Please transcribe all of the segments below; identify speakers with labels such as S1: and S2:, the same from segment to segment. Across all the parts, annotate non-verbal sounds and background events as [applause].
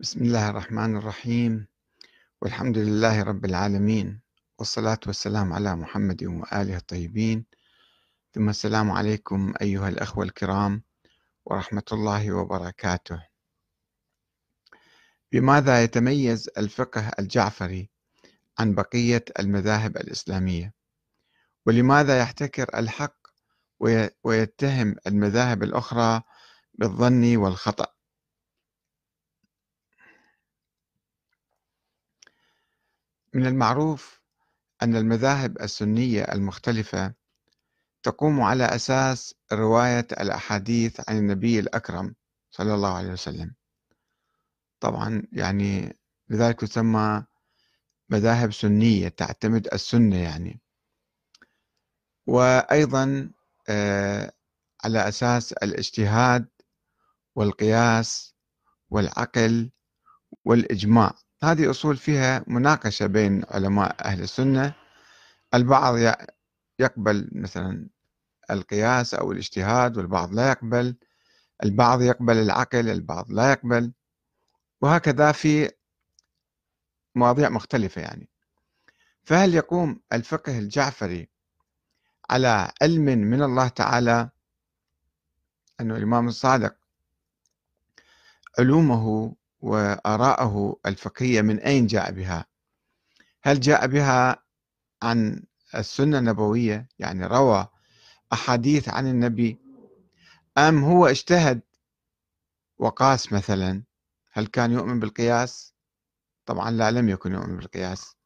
S1: بسم الله الرحمن الرحيم والحمد لله رب العالمين والصلاة والسلام على محمد وآله الطيبين ثم السلام عليكم أيها الأخوة الكرام ورحمة الله وبركاته بماذا يتميز الفقه الجعفري عن بقية المذاهب الإسلامية ولماذا يحتكر الحق ويتهم المذاهب الأخرى بالظن والخطأ من المعروف أن المذاهب السنية المختلفة تقوم على أساس رواية الأحاديث عن النبي الأكرم صلى الله عليه وسلم طبعا يعني لذلك تسمى مذاهب سنية تعتمد السنة يعني وأيضا آه، على أساس الاجتهاد والقياس والعقل والإجماع هذه أصول فيها مناقشة بين علماء أهل السنة البعض يقبل مثلا القياس أو الاجتهاد والبعض لا يقبل البعض يقبل العقل البعض لا يقبل وهكذا في مواضيع مختلفة يعني فهل يقوم الفقه الجعفري على علم من الله تعالى أنه الإمام الصادق علومه وآراءه الفقهية من أين جاء بها هل جاء بها عن السنة النبوية يعني روى أحاديث عن النبي أم هو اجتهد وقاس مثلا هل كان يؤمن بالقياس طبعا لا لم يكن يؤمن بالقياس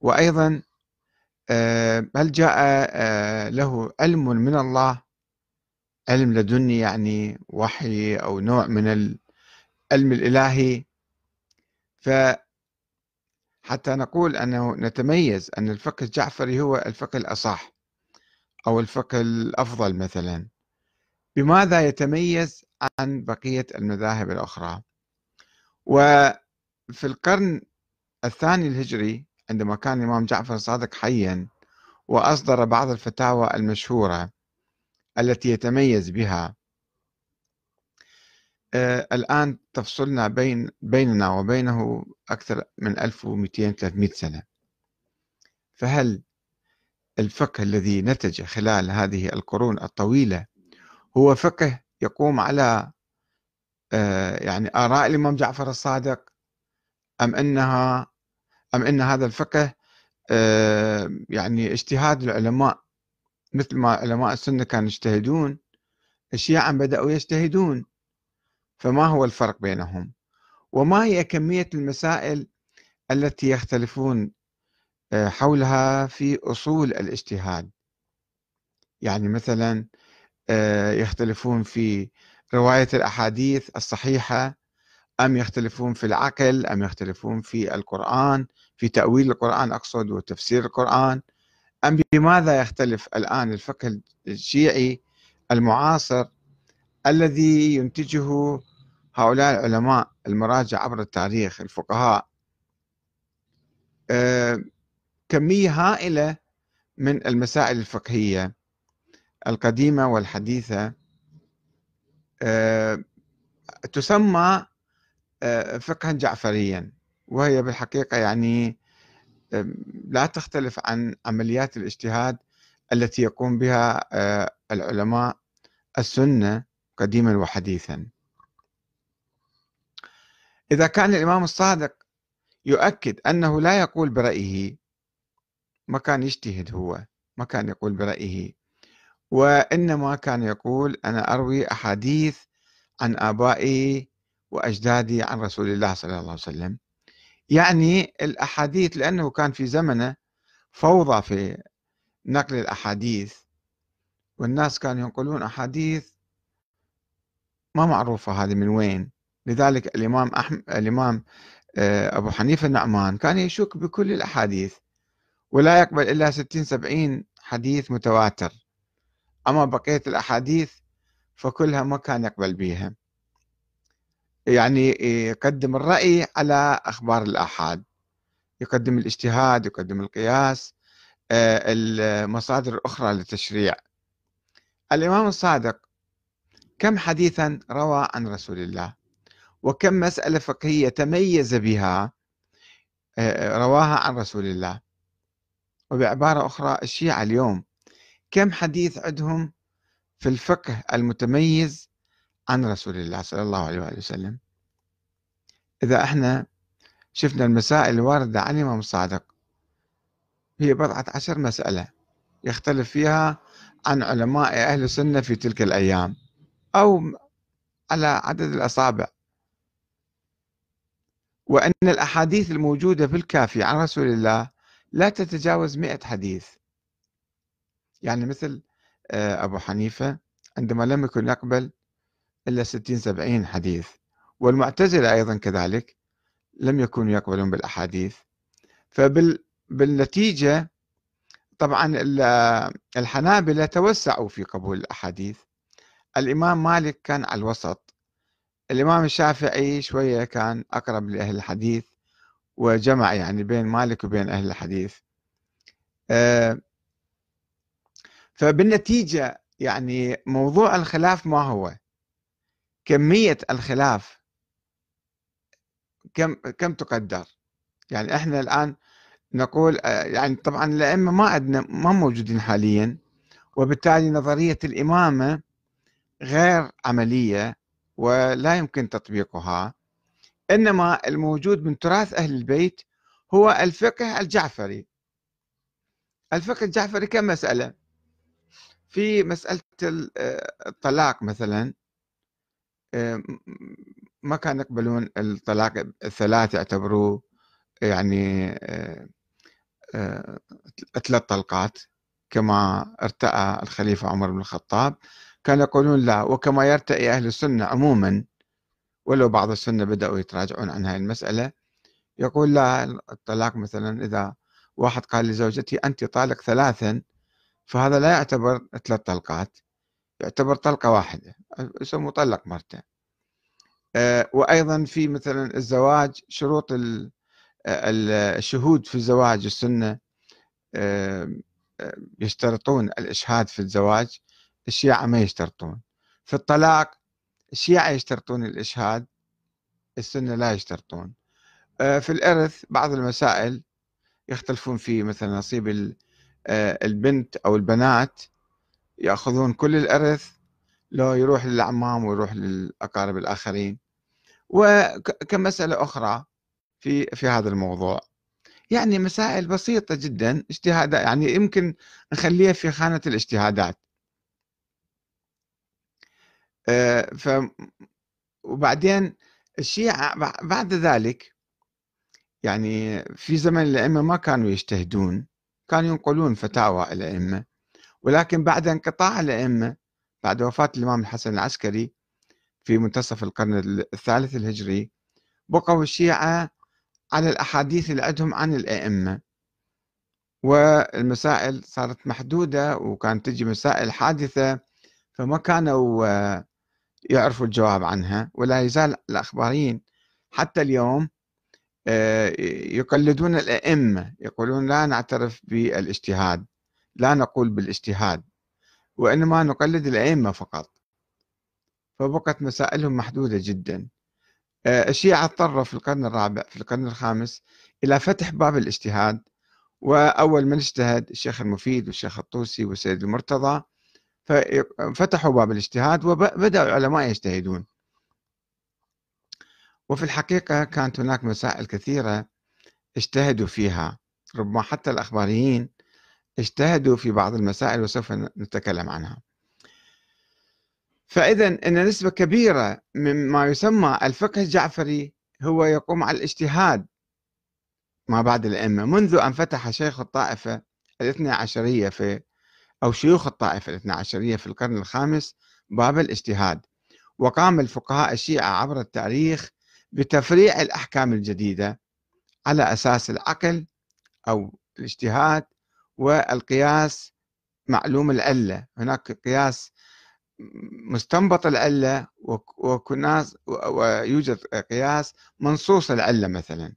S1: وأيضا آه، هل جاء آه، له علم من الله علم لدني يعني وحي أو نوع من العلم الإلهي فحتى نقول أنه نتميز أن الفقه الجعفري هو الفقه الأصح أو الفقه الأفضل مثلا بماذا يتميز عن بقية المذاهب الأخرى وفي القرن الثاني الهجري عندما كان الإمام جعفر الصادق حيا وأصدر بعض الفتاوى المشهورة التي يتميز بها آه، الآن تفصلنا بين بيننا وبينه أكثر من 1200-300 سنة فهل الفقه الذي نتج خلال هذه القرون الطويلة هو فقه يقوم على آه، يعني آراء الإمام جعفر الصادق أم أنها أم أن هذا الفقه آه، يعني اجتهاد العلماء مثل ما علماء السنة كانوا يجتهدون الشيعة بدأوا يجتهدون فما هو الفرق بينهم وما هي كمية المسائل التي يختلفون آه، حولها في أصول الاجتهاد يعني مثلا آه، يختلفون في رواية الأحاديث الصحيحة أم يختلفون في العقل أم يختلفون في القرآن في تأويل القرآن أقصد وتفسير القرآن أم بماذا يختلف الآن الفقه الشيعي المعاصر الذي ينتجه هؤلاء العلماء المراجع عبر التاريخ الفقهاء آه، كمية هائلة من المسائل الفقهية القديمة والحديثة آه، تسمى آه، فقها جعفريا وهي بالحقيقة يعني لا تختلف عن عمليات الاجتهاد التي يقوم بها العلماء السنة قديما وحديثا إذا كان الإمام الصادق يؤكد أنه لا يقول برأيه ما كان يجتهد هو ما كان يقول برأيه وإنما كان يقول أنا أروي أحاديث عن آبائي وأجدادي عن رسول الله صلى الله عليه وسلم يعني الأحاديث لأنه كان في زمنه فوضى في نقل الأحاديث والناس كانوا ينقلون أحاديث ما معروفة هذه من وين لذلك الإمام أحمد الإمام آه، أبو حنيفة النعمان كان يشك بكل الأحاديث ولا يقبل إلا 60 70 حديث متواتر أما بقية الأحاديث فكلها ما كان يقبل بها يعني آه، يقدم الرأي على أخبار الآحاد يقدم الاجتهاد يقدم القياس آه، المصادر الأخرى للتشريع الإمام الصادق كم حديثا روى عن رسول الله وكم مسألة فقهية تميز بها آه، آه، رواها عن رسول الله وبعبارة أخرى الشيعة اليوم كم حديث عندهم في الفقه المتميز عن رسول الله صلى الله عليه وآله وسلم إذا احنا شفنا المسائل الواردة عن الإمام الصادق هي بضعة عشر مسألة يختلف فيها عن علماء أهل السنة في تلك الأيام أو على عدد الأصابع وأن الأحاديث الموجودة في الكافي عن رسول الله لا تتجاوز مئة حديث يعني مثل آه، أبو حنيفة عندما لم يكن يقبل إلا ستين سبعين حديث والمعتزلة أيضا كذلك لم يكونوا يقبلون بالأحاديث فبالنتيجة طبعا الحنابلة توسعوا في قبول الأحاديث الإمام مالك كان على الوسط الإمام الشافعي شوية كان أقرب لأهل الحديث وجمع يعني بين مالك وبين أهل الحديث آه، فبالنتيجة يعني موضوع الخلاف ما هو كمية الخلاف كم كم تقدر يعني احنا الآن نقول آه، يعني طبعا الأئمة ما عندنا ما موجودين حاليا وبالتالي نظرية الإمامة غير عملية ولا يمكن تطبيقها إنما الموجود من تراث أهل البيت هو الفقه الجعفري الفقه الجعفري كم مسألة في مسألة آه، الطلاق مثلا آه، ما كان يقبلون الطلاق الثلاث يعتبروه يعني آه، ثلاث طلقات كما ارتأى الخليفة عمر بن الخطاب كانوا يقولون لا وكما يرتئي أهل السنة عموما ولو بعض السنة بدأوا يتراجعون عن هذه المسألة يقول لا الطلاق مثلا إذا واحد قال لزوجتي أنت طالق ثلاثا فهذا لا يعتبر ثلاث طلقات يعتبر طلقة واحدة يسموه مطلق مرته آه، وأيضا في مثلا الزواج شروط آه، الشهود في الزواج السنة آه، يشترطون الإشهاد في الزواج الشيعة ما يشترطون في الطلاق الشيعة يشترطون الإشهاد السنة لا يشترطون آه، في الإرث بعض المسائل يختلفون في مثلا نصيب آه، البنت أو البنات يأخذون كل الإرث لو يروح للعمام ويروح للأقارب الآخرين وكمسألة أخرى في في هذا الموضوع يعني مسائل بسيطة جدا اجتهادات يعني يمكن نخليها في خانة الاجتهادات آه، ف وبعدين الشيعة بعد ذلك يعني في زمن الأئمة ما كانوا يجتهدون كانوا ينقلون فتاوى الأئمة ولكن بعد انقطاع الأئمة بعد وفاة الإمام الحسن العسكري في منتصف القرن الثالث الهجري بقوا الشيعة على الأحاديث اللي عندهم عن الأئمة والمسائل صارت محدودة وكانت تجي مسائل حادثة فما كانوا آه، يعرفوا الجواب عنها ولا يزال الأخباريين حتى اليوم آه، يقلدون الأئمة يقولون لا نعترف بالاجتهاد لا نقول بالاجتهاد وإنما نقلد الأئمة فقط فبقت مسائلهم محدودة جدا آه، الشيعة اضطروا في القرن الرابع في القرن الخامس إلى فتح باب الاجتهاد وأول من اجتهد الشيخ المفيد والشيخ الطوسي والسيد المرتضى ففتحوا باب الاجتهاد وبدأوا العلماء يجتهدون وفي الحقيقة كانت هناك مسائل كثيرة اجتهدوا فيها ربما حتى الأخباريين اجتهدوا في بعض المسائل وسوف نتكلم عنها فإذا أن نسبة كبيرة مما يسمى الفقه الجعفري هو يقوم على الاجتهاد ما بعد الأئمة منذ أن فتح شيخ الطائفة الاثنى عشرية في أو شيوخ الطائفة الاثنى عشرية في القرن الخامس باب الاجتهاد وقام الفقهاء الشيعة عبر التاريخ بتفريع الأحكام الجديدة على أساس العقل أو الاجتهاد والقياس معلوم العلة هناك قياس مستنبط العلة وكناس ويوجد قياس منصوص العلة مثلا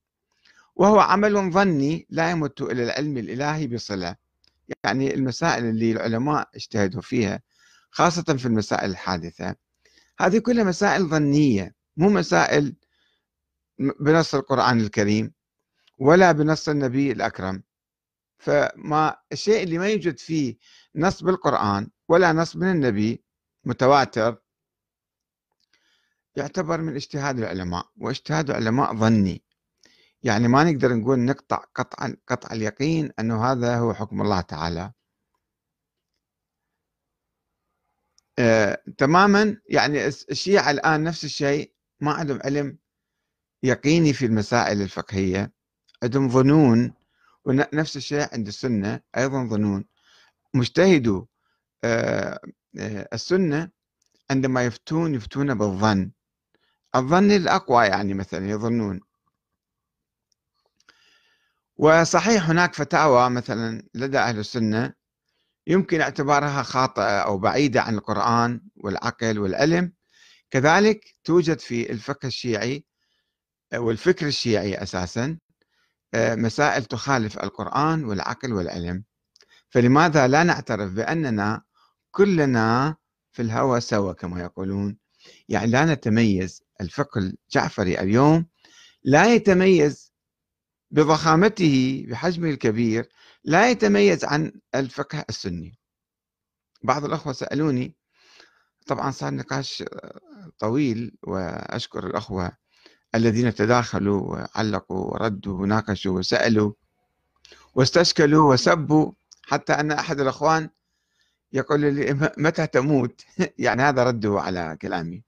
S1: وهو عمل ظني لا يمت إلى العلم الإلهي بصلة يعني المسائل اللي العلماء اجتهدوا فيها خاصة في المسائل الحادثة هذه كلها مسائل ظنية مو مسائل بنص القرآن الكريم ولا بنص النبي الأكرم فما الشيء اللي ما يوجد فيه نص بالقرآن ولا نص من النبي متواتر يعتبر من اجتهاد العلماء واجتهاد علماء ظني يعني ما نقدر نقول نقطع قطعا قطع اليقين أنه هذا هو حكم الله تعالى آه، تماما يعني الشيعة الآن نفس الشيء ما عندهم علم يقيني في المسائل الفقهية عندهم ظنون ونفس الشيء عند السنة أيضا ظنون مجتهدوا آه، آه، السنة عندما يفتون يفتون بالظن الظن الأقوى يعني مثلا يظنون وصحيح هناك فتاوى مثلا لدى أهل السنة يمكن اعتبارها خاطئة أو بعيدة عن القرآن والعقل والعلم كذلك توجد في الفقه الشيعي والفكر الشيعي أساسا آه، مسائل تخالف القرآن والعقل والعلم فلماذا لا نعترف بأننا كلنا في الهوى سوا كما يقولون يعني لا نتميز الفقه الجعفري اليوم لا يتميز بضخامته بحجمه الكبير لا يتميز عن الفقه السني بعض الأخوة سألوني طبعا صار نقاش طويل وأشكر الأخوة الذين تداخلوا وعلقوا وردوا وناقشوا وسألوا واستشكلوا وسبوا حتى أن أحد الأخوان يقول لي متى تموت [laughs] يعني هذا رده على كلامي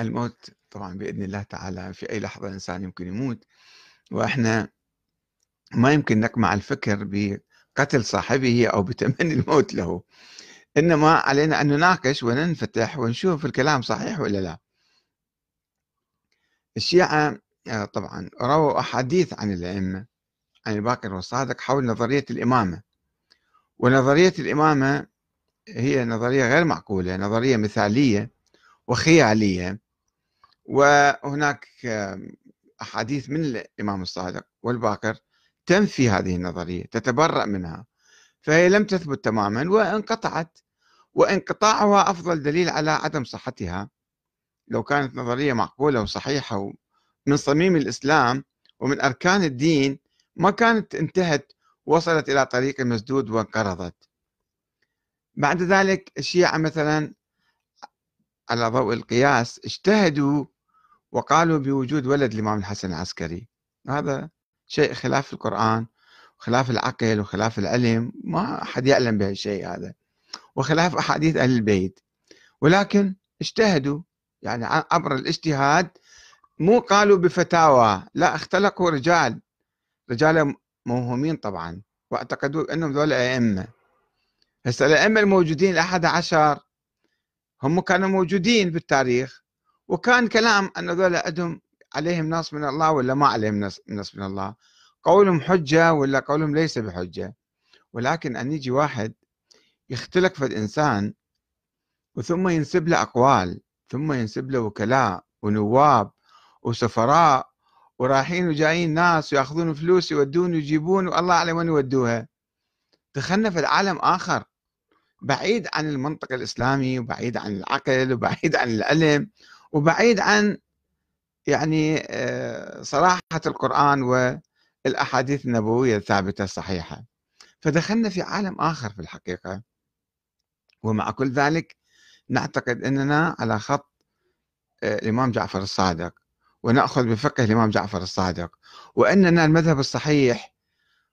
S1: الموت طبعا باذن الله تعالى في اي لحظه الانسان يمكن يموت واحنا ما يمكن نقمع الفكر بقتل صاحبه او بتمني الموت له انما علينا ان نناقش وننفتح ونشوف الكلام صحيح ولا لا الشيعه آه، طبعا رووا احاديث عن الائمه عن الباقر والصادق حول نظريه الامامه ونظريه الامامه هي نظريه غير معقوله نظريه مثاليه وخياليه وهناك أحاديث من الإمام الصادق والباقر تنفي هذه النظرية تتبرأ منها فهي لم تثبت تماما وانقطعت وانقطاعها أفضل دليل على عدم صحتها لو كانت نظرية معقولة وصحيحة من صميم الإسلام ومن أركان الدين ما كانت انتهت وصلت إلى طريق مسدود وانقرضت بعد ذلك الشيعة مثلا على ضوء القياس اجتهدوا وقالوا بوجود ولد الإمام الحسن العسكري هذا شيء خلاف القرآن وخلاف العقل وخلاف العلم ما أحد يعلم بهالشيء هذا وخلاف أحاديث أهل البيت ولكن اجتهدوا يعني عبر الاجتهاد مو قالوا بفتاوى لا اختلقوا رجال رجال موهومين طبعا واعتقدوا انهم ذول ائمه هسه الائمه الموجودين الاحد عشر هم كانوا موجودين بالتاريخ وكان كلام أن ذولا عندهم عليهم نص من الله ولا ما عليهم نص من الله قولهم حجة ولا قولهم ليس بحجة ولكن أن يجي واحد يختلق في الإنسان وثم ينسب له أقوال ثم ينسب له وكلاء ونواب وسفراء ورايحين وجايين ناس وياخذون فلوس يودون ويجيبون والله اعلم وين يودوها دخلنا في العالم اخر بعيد عن المنطق الاسلامي وبعيد عن العقل وبعيد عن العلم وبعيد عن يعني آه، صراحة القرآن والأحاديث النبوية الثابتة الصحيحة فدخلنا في عالم آخر في الحقيقة ومع كل ذلك نعتقد أننا على خط آه، الإمام جعفر الصادق ونأخذ بفقه الإمام جعفر الصادق وأننا المذهب الصحيح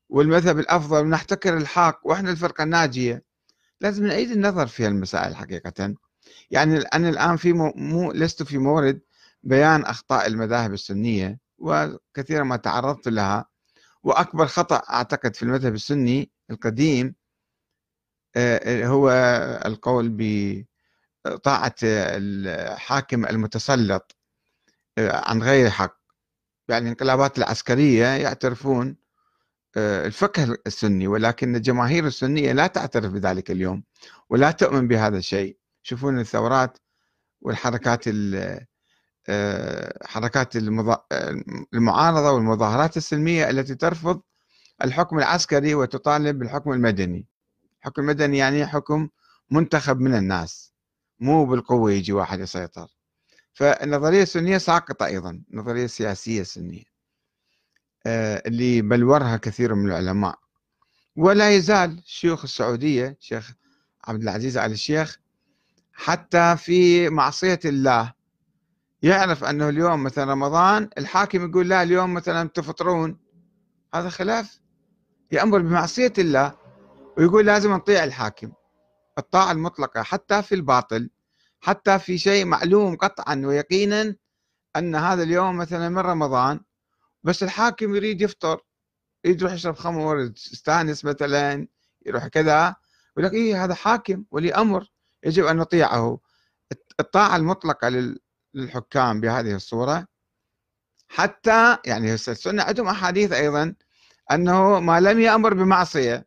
S1: والمذهب الأفضل ونحتكر الحق وإحنا الفرقة الناجية لازم نعيد النظر في المسائل حقيقة يعني أنا الآن في مو, مو لست في مورد بيان أخطاء المذاهب السنية وكثيرا ما تعرضت لها وأكبر خطأ أعتقد في المذهب السني القديم آه، هو القول بطاعة الحاكم المتسلط آه، عن غير حق يعني الانقلابات العسكرية يعترفون آه، الفقه السني ولكن الجماهير السنية لا تعترف بذلك اليوم ولا تؤمن بهذا الشيء يشوفون الثورات والحركات آه، حركات المعارضة والمظاهرات السلمية التي ترفض الحكم العسكري وتطالب بالحكم المدني الحكم المدني يعني حكم منتخب من الناس مو بالقوة يجي واحد يسيطر فالنظرية السنية ساقطة أيضا النظرية السياسية السنية آه، اللي بلورها كثير من العلماء ولا يزال شيوخ السعودية شيخ عبد العزيز آل الشيخ حتى في معصية الله يعرف أنه اليوم مثلا رمضان الحاكم يقول لا اليوم مثلا تفطرون هذا خلاف يأمر بمعصية الله ويقول لازم نطيع الحاكم الطاعة المطلقة حتى في الباطل حتى في شيء معلوم قطعا ويقينا أن هذا اليوم مثلا من رمضان بس الحاكم يريد يفطر يريد يروح يشرب خمر يستانس مثلا يروح كذا يقول لك إيه هذا حاكم ولي أمر يجب أن نطيعه الطاعة المطلقة للحكام بهذه الصورة حتى يعني السنة عندهم أحاديث أيضا أنه ما لم يأمر بمعصية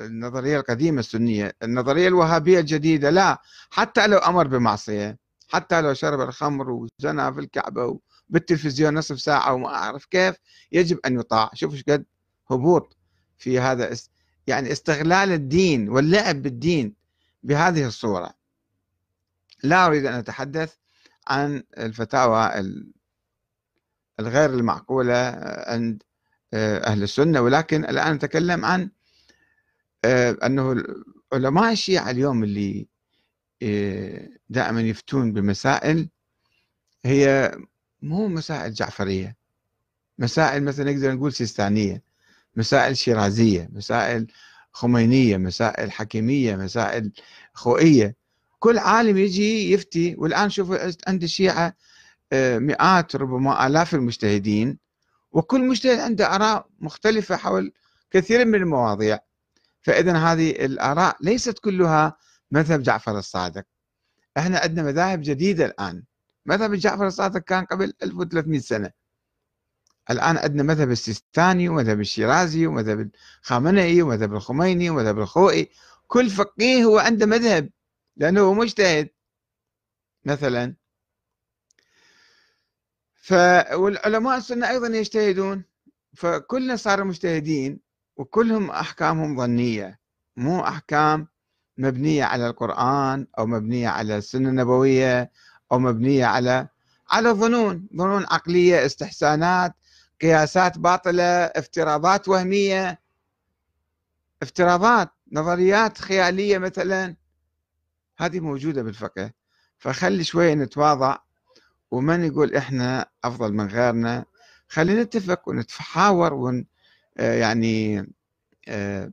S1: النظرية القديمة السنية النظرية الوهابية الجديدة لا حتى لو أمر بمعصية حتى لو شرب الخمر وزنى في الكعبة وبالتلفزيون نصف ساعة وما أعرف كيف يجب أن يطاع شوفوا قد هبوط في هذا يعني استغلال الدين واللعب بالدين بهذه الصورة لا أريد أن أتحدث عن الفتاوى الغير المعقولة عند آه، أهل السنة ولكن الآن أتكلم عن آه، أنه علماء الشيعة اليوم اللي آه، دائما يفتون بمسائل هي مو مسائل جعفرية مسائل مثلا نقدر نقول سيستانية مسائل شيرازية مسائل خمينية مسائل حكيمية مسائل خوئية كل عالم يجي يفتي والآن شوفوا عند الشيعة آه، مئات ربما آلاف المجتهدين وكل مجتهد عنده آراء مختلفة حول كثير من المواضيع فإذا هذه الآراء ليست كلها مذهب جعفر الصادق احنا عندنا مذاهب جديدة الآن مذهب جعفر الصادق كان قبل 1300 سنة الآن عندنا مذهب السيستاني ومذهب الشيرازي ومذهب الخامنئي ومذهب الخميني ومذهب الخوئي كل فقيه هو عنده مذهب لأنه هو مجتهد مثلا فالعلماء السنة أيضا يجتهدون فكلنا صاروا مجتهدين وكلهم أحكامهم ظنية مو أحكام مبنية على القرآن أو مبنية على السنة النبوية أو مبنية على على ظنون ظنون عقلية استحسانات قياسات باطله افتراضات وهميه افتراضات نظريات خياليه مثلا هذه موجوده بالفقه فخلي شويه نتواضع وما نقول احنا افضل من غيرنا خلينا نتفق ونتحاور ون آه، يعني آه،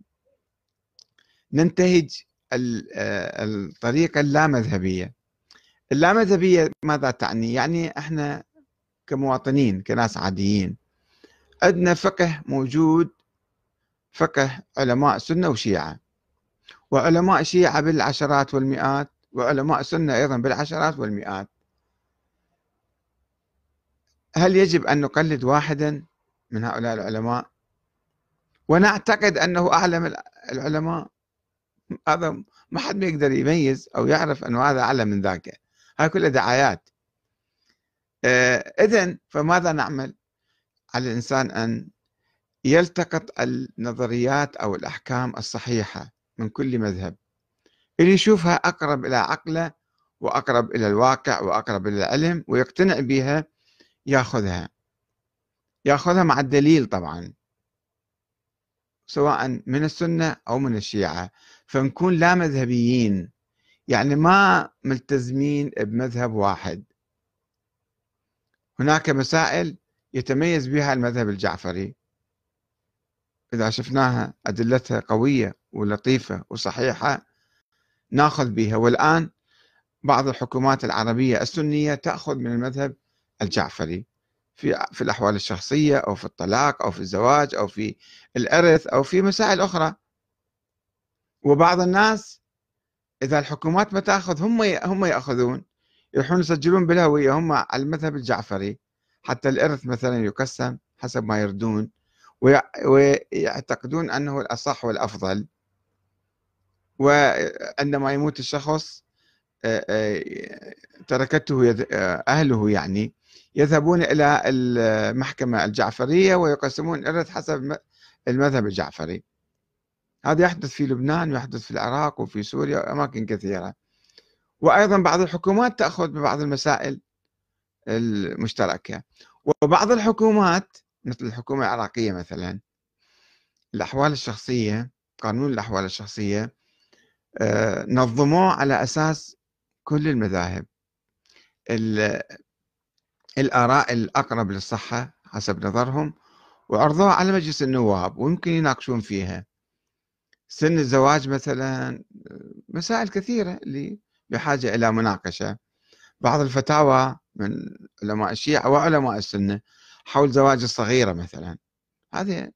S1: ننتهج آه، الطريقه اللامذهبيه اللامذهبيه ماذا تعني؟ يعني احنا كمواطنين كناس عاديين عندنا فقه موجود فقه علماء سنة وشيعة وعلماء شيعة بالعشرات والمئات وعلماء سنة أيضا بالعشرات والمئات هل يجب أن نقلد واحدا من هؤلاء العلماء ونعتقد أنه أعلم العلماء هذا ما حد ما يقدر يميز أو يعرف أنه هذا أعلم من ذاك هاي كلها دعايات آه، إذن فماذا نعمل على الإنسان أن يلتقط النظريات أو الأحكام الصحيحة من كل مذهب اللي يشوفها أقرب إلى عقله وأقرب إلى الواقع وأقرب إلى العلم ويقتنع بها يأخذها يأخذها مع الدليل طبعا سواء من السنة أو من الشيعة فنكون لا مذهبيين يعني ما ملتزمين بمذهب واحد هناك مسائل يتميز بها المذهب الجعفري إذا شفناها أدلتها قوية ولطيفة وصحيحة ناخذ بها والآن بعض الحكومات العربية السنية تأخذ من المذهب الجعفري في في الأحوال الشخصية أو في الطلاق أو في الزواج أو في الإرث أو في مسائل أخرى وبعض الناس إذا الحكومات ما تأخذ هم هم يأخذون يروحون يسجلون بالهوية هم على المذهب الجعفري حتى الإرث مثلا يقسم حسب ما يردون ويعتقدون أنه الأصح والأفضل وعندما يموت الشخص تركته أهله يعني يذهبون إلى المحكمة الجعفرية ويقسمون الإرث حسب المذهب الجعفري هذا يحدث في لبنان ويحدث في العراق وفي سوريا وأماكن كثيرة وأيضا بعض الحكومات تأخذ ببعض المسائل المشتركه يعني. وبعض الحكومات مثل الحكومه العراقيه مثلا الاحوال الشخصيه قانون الاحوال الشخصيه آه، نظموه على اساس كل المذاهب الاراء الاقرب للصحه حسب نظرهم وعرضوها على مجلس النواب ويمكن يناقشون فيها سن الزواج مثلا آه، مسائل كثيره اللي بحاجه الى مناقشه بعض الفتاوى من علماء الشيعة وعلماء السنة حول زواج الصغيرة مثلا هذه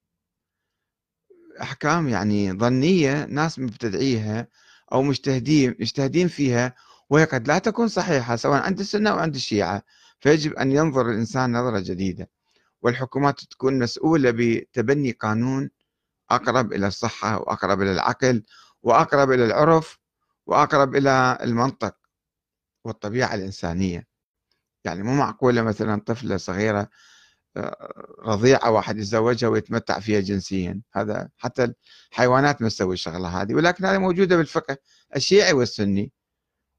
S1: أحكام يعني ظنية ناس مبتدعيها أو مجتهدين مجتهدين فيها وهي قد لا تكون صحيحة سواء عند السنة أو عند الشيعة فيجب أن ينظر الإنسان نظرة جديدة والحكومات تكون مسؤولة بتبني قانون أقرب إلى الصحة وأقرب إلى العقل وأقرب إلى العرف وأقرب إلى المنطق والطبيعة الإنسانية يعني مو معقولة مثلا طفلة صغيرة آه، رضيعة واحد يتزوجها ويتمتع فيها جنسيا هذا حتى الحيوانات ما تسوي الشغلة هذه ولكن هذه موجودة بالفقه الشيعي والسني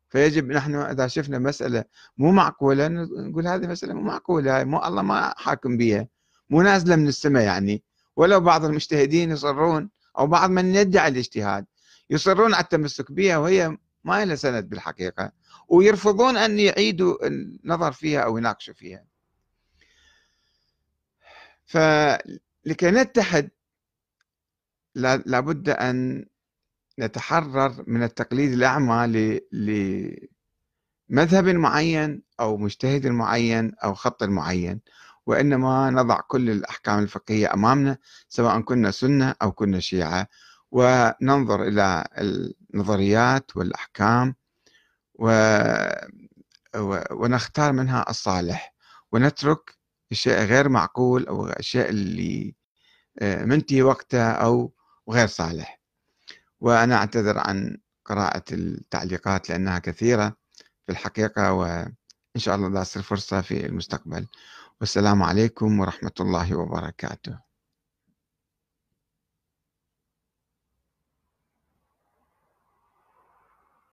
S1: فيجب نحن إذا شفنا مسألة مو معقولة نقول هذه مسألة مو معقولة مو الله ما حاكم بها مو نازلة من السماء يعني ولو بعض المجتهدين يصرون أو بعض من يدعي الاجتهاد يصرون على التمسك بها وهي ما لها سند بالحقيقة ويرفضون أن يعيدوا النظر فيها أو يناقشوا فيها فلكي نتحد لابد أن نتحرر من التقليد الأعمى لمذهب معين أو مجتهد معين أو خط معين وإنما نضع كل الأحكام الفقهية أمامنا سواء كنا سنة أو كنا شيعة وننظر إلى النظريات والأحكام ونختار منها الصالح ونترك الشيء غير معقول أو الشيء اللي آه، منتهي وقته أو غير صالح وأنا أعتذر عن قراءة التعليقات لأنها كثيرة في الحقيقة وإن شاء الله تصل فرصة في المستقبل والسلام عليكم ورحمة الله وبركاته